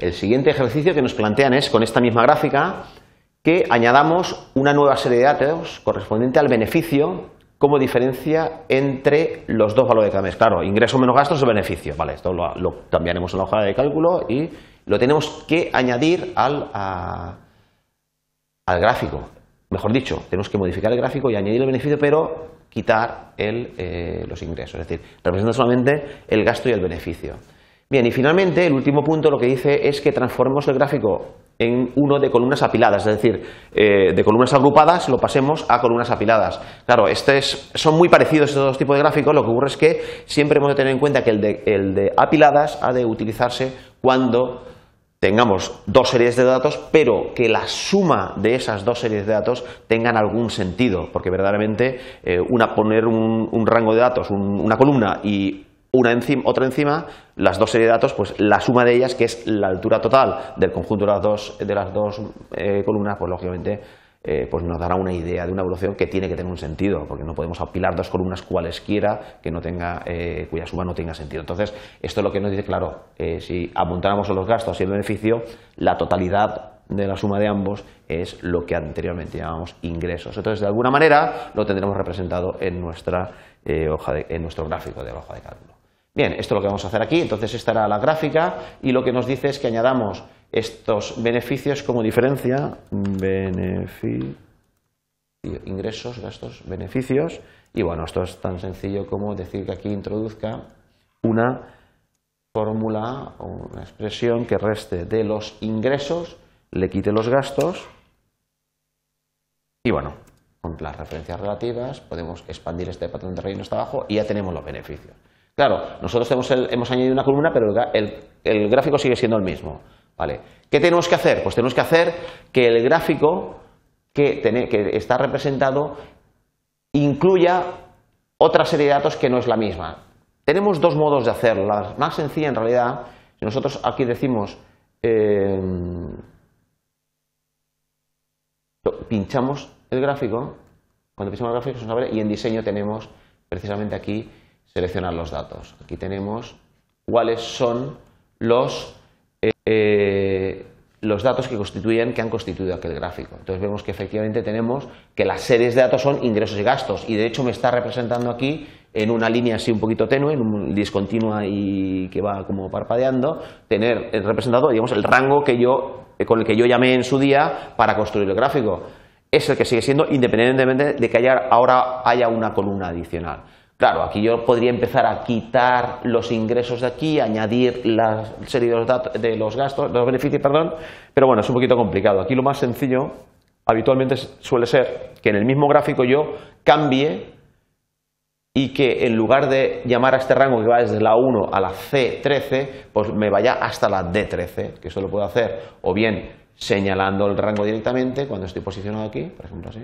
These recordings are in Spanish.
El siguiente ejercicio que nos plantean es, con esta misma gráfica, que añadamos una nueva serie de datos correspondiente al beneficio como diferencia entre los dos valores cada mes. Claro, ingreso menos gastos es beneficio. Vale, esto lo, cambiaremos en la hoja de cálculo y lo tenemos que añadir al, gráfico. Mejor dicho, tenemos que modificar el gráfico y añadir el beneficio, pero quitar eh, los ingresos. Es decir, representa solamente el gasto y el beneficio. Bien, y finalmente el último punto lo que dice es que transformemos el gráfico en uno de columnas apiladas, es decir, eh, de columnas agrupadas lo pasemos a columnas apiladas. Claro, este son muy parecidos estos dos tipos de gráficos, lo que ocurre es que siempre hemos de tener en cuenta que el de, apiladas ha de utilizarse cuando tengamos dos series de datos, pero que la suma de esas dos series de datos tengan algún sentido, porque verdaderamente eh, una, poner un, rango de datos, una columna y una encima, otra encima, las dos series de datos, pues la suma de ellas, que es la altura total del conjunto de las dos, de las dos eh, columnas, pues lógicamente eh, pues nos dará una idea de una evolución que tiene que tener un sentido, porque no podemos apilar dos columnas cualesquiera que no tenga, eh, cuya suma no tenga sentido. Entonces, esto es lo que nos dice, claro, si apuntáramos los gastos y el beneficio, la totalidad de la suma de ambos es lo que anteriormente llamábamos ingresos. Entonces, de alguna manera, lo tendremos representado en, nuestra, en nuestro gráfico de la hoja de cálculo. Bien, esto es lo que vamos a hacer aquí, entonces estará la gráfica y lo que nos dice es que añadamos estos beneficios como diferencia, ingresos, gastos, beneficios, y bueno, esto es tan sencillo como decir que aquí introduzca una fórmula o una expresión que reste de los ingresos, le quite los gastos y bueno, con las referencias relativas podemos expandir este patrón de relleno hasta abajo y ya tenemos los beneficios. Claro, nosotros hemos, añadido una columna, pero el, gráfico sigue siendo el mismo. ¿vale? ¿Qué tenemos que hacer? Pues tenemos que hacer que el gráfico que, está representado incluya otra serie de datos que no es la misma. Tenemos dos modos de hacerlo. La más sencilla, en realidad, nosotros aquí decimos em, pinchamos el gráfico, cuando pinchamos el gráfico y en diseño tenemos precisamente aquí seleccionar los datos. Aquí tenemos cuáles son los, eh, eh, los datos que constituyen, que han constituido aquel gráfico. Entonces vemos que efectivamente tenemos que las series de datos son ingresos y gastos y de hecho me está representando aquí en una línea así un poquito tenue, en discontinua y que va como parpadeando, tener eh, representado, el rango que yo, con el que yo llamé en su día para construir el gráfico. Es el que sigue siendo independientemente de que ahora haya una columna adicional. Claro, aquí yo podría empezar a quitar los ingresos de aquí, añadir la serie de los, de los gastos, los beneficios, perdón, pero bueno, es un poquito complicado. Aquí lo más sencillo habitualmente suele ser que en el mismo gráfico yo cambie y que en lugar de llamar a este rango que va desde la 1 a la C13, pues me vaya hasta la D13, que eso lo puedo hacer o bien señalando el rango directamente cuando estoy posicionado aquí, por ejemplo así.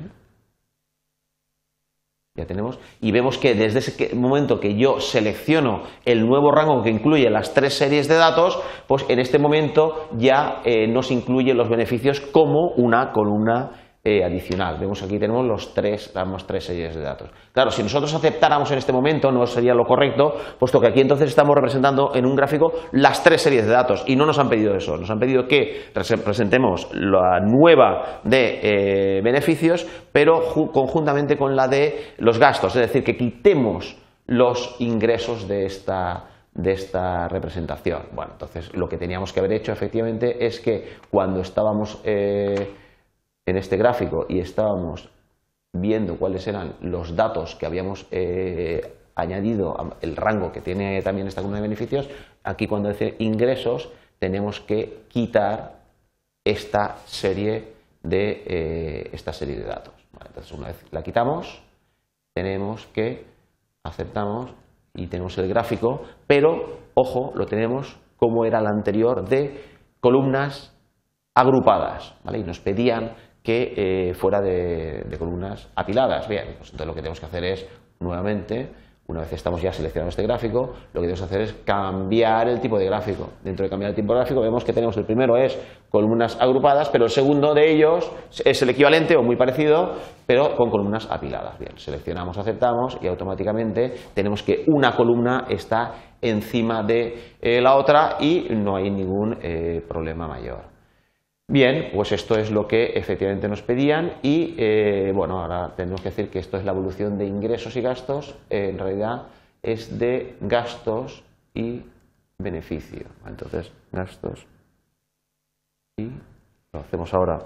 Ya tenemos. Y vemos que desde ese momento que yo selecciono el nuevo rango que incluye las tres series de datos, pues en este momento ya eh, nos incluye los beneficios como una columna eh, adicional. Vemos aquí tenemos los tres, las tres series de datos. Claro, si nosotros aceptáramos en este momento no sería lo correcto, puesto que aquí entonces estamos representando en un gráfico las tres series de datos y no nos han pedido eso, nos han pedido que presentemos la nueva de eh, beneficios, pero conjuntamente con la de los gastos, es decir, que quitemos los ingresos de esta representación. Bueno, entonces lo que teníamos que haber hecho efectivamente es que cuando estábamos eh, en este gráfico y estábamos viendo cuáles eran los datos que habíamos eh, añadido, el rango que tiene también esta columna de beneficios, aquí cuando dice ingresos tenemos que quitar esta serie de, eh, esta serie de datos. entonces una vez la quitamos, tenemos que aceptamos y tenemos el gráfico, pero ojo, lo tenemos como era el anterior de columnas agrupadas, Y nos pedían que eh, fuera de, columnas apiladas. Bien, pues entonces lo que tenemos que hacer es, nuevamente, una vez estamos ya seleccionando este gráfico, lo que tenemos que hacer es cambiar el tipo de gráfico. Dentro de cambiar el tipo de gráfico vemos que tenemos el primero es columnas agrupadas, pero el segundo de ellos es el equivalente o muy parecido, pero con columnas apiladas. Bien, seleccionamos, aceptamos y automáticamente tenemos que una columna está encima de eh, la otra y no hay ningún eh, problema mayor. Bien, pues esto es lo que efectivamente nos pedían y eh, bueno, ahora tenemos que decir que esto es la evolución de ingresos y gastos, en realidad es de gastos y beneficio. Entonces, gastos y lo hacemos ahora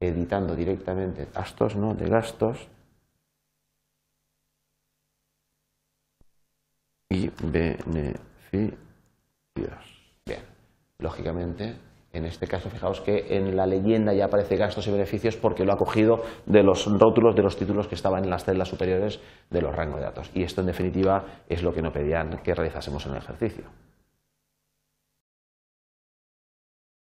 editando directamente gastos, no de gastos y beneficios. Bien, lógicamente en este caso, fijaos que en la leyenda ya aparece gastos y beneficios porque lo ha cogido de los rótulos de los títulos que estaban en las celdas superiores de los rangos de datos. Y esto, en definitiva, es lo que no pedían que realizásemos en el ejercicio.